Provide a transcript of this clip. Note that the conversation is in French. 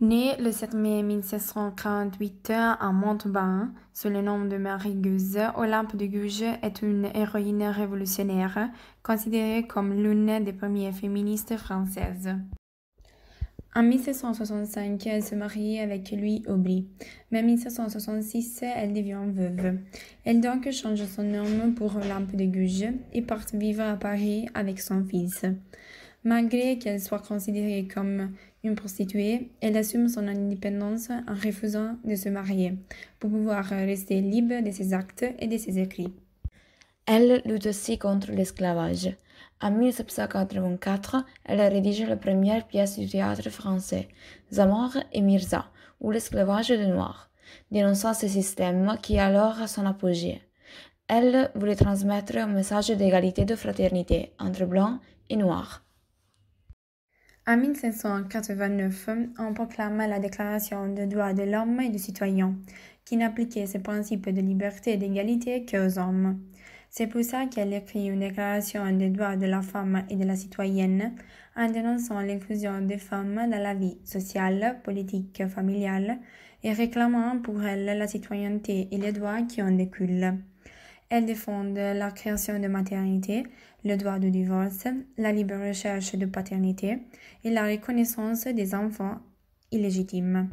Née le 7 mai 1748 à Montauban, sous le nom de Marie guse Olympe de Gouges est une héroïne révolutionnaire, considérée comme l'une des premières féministes françaises. En 1765, elle se marie avec Louis Aubry, mais en 1766, elle devient veuve. Elle donc change son nom pour Olympe de Gouges et part vivre à Paris avec son fils. Malgré qu'elle soit considérée comme une prostituée, elle assume son indépendance en refusant de se marier pour pouvoir rester libre de ses actes et de ses écrits. Elle lutte aussi contre l'esclavage. En 1784, elle rédige la première pièce du théâtre français, Zamor et Mirza, ou l'esclavage des Noirs, dénonçant ce système qui est alors à son apogée. Elle voulait transmettre un message d'égalité de fraternité entre blancs et noirs. En 1789, on proclama la Déclaration des droits de l'homme et du citoyen, qui n'appliquait ces principes de liberté et d'égalité qu'aux hommes. C'est pour ça qu'elle écrit une déclaration des droits de la femme et de la citoyenne en dénonçant l'inclusion des femmes dans la vie sociale, politique, familiale et réclamant pour elles la citoyenneté et les droits qui en découlent. Elles défendent la création de maternité, le droit de divorce, la libre recherche de paternité et la reconnaissance des enfants illégitimes.